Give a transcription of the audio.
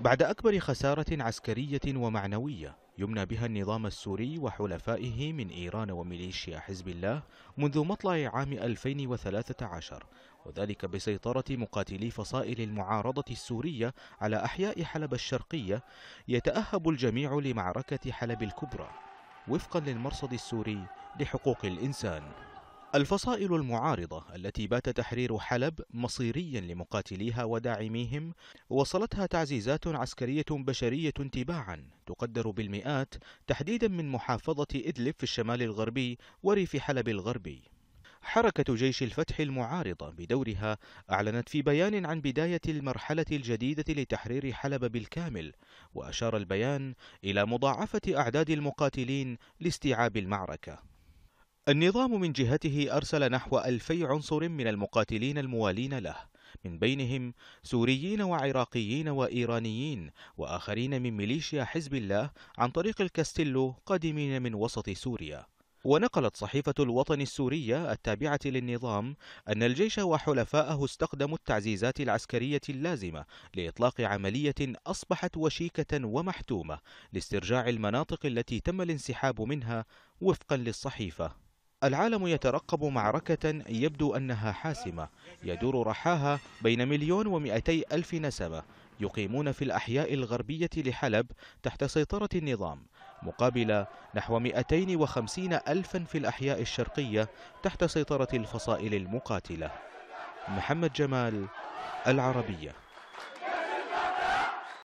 بعد أكبر خسارة عسكرية ومعنوية يمنى بها النظام السوري وحلفائه من إيران وميليشيا حزب الله منذ مطلع عام 2013 وذلك بسيطرة مقاتلي فصائل المعارضة السورية على أحياء حلب الشرقية يتأهب الجميع لمعركة حلب الكبرى وفقا للمرصد السوري لحقوق الإنسان الفصائل المعارضة التي بات تحرير حلب مصيريا لمقاتليها وداعميهم وصلتها تعزيزات عسكرية بشرية تباعا تقدر بالمئات تحديدا من محافظة إدلب في الشمال الغربي وريف حلب الغربي حركة جيش الفتح المعارضة بدورها أعلنت في بيان عن بداية المرحلة الجديدة لتحرير حلب بالكامل وأشار البيان إلى مضاعفة أعداد المقاتلين لاستيعاب المعركة النظام من جهته أرسل نحو ألفي عنصر من المقاتلين الموالين له من بينهم سوريين وعراقيين وإيرانيين وآخرين من ميليشيا حزب الله عن طريق الكاستيلو قادمين من وسط سوريا ونقلت صحيفة الوطن السورية التابعة للنظام أن الجيش وحلفائه استخدموا التعزيزات العسكرية اللازمة لإطلاق عملية أصبحت وشيكة ومحتومة لاسترجاع المناطق التي تم الانسحاب منها وفقا للصحيفة العالم يترقب معركة يبدو أنها حاسمة يدور رحاها بين مليون ومئتي ألف نسمة يقيمون في الأحياء الغربية لحلب تحت سيطرة النظام مقابل نحو 250 ألفا في الأحياء الشرقية تحت سيطرة الفصائل المقاتلة محمد جمال العربيه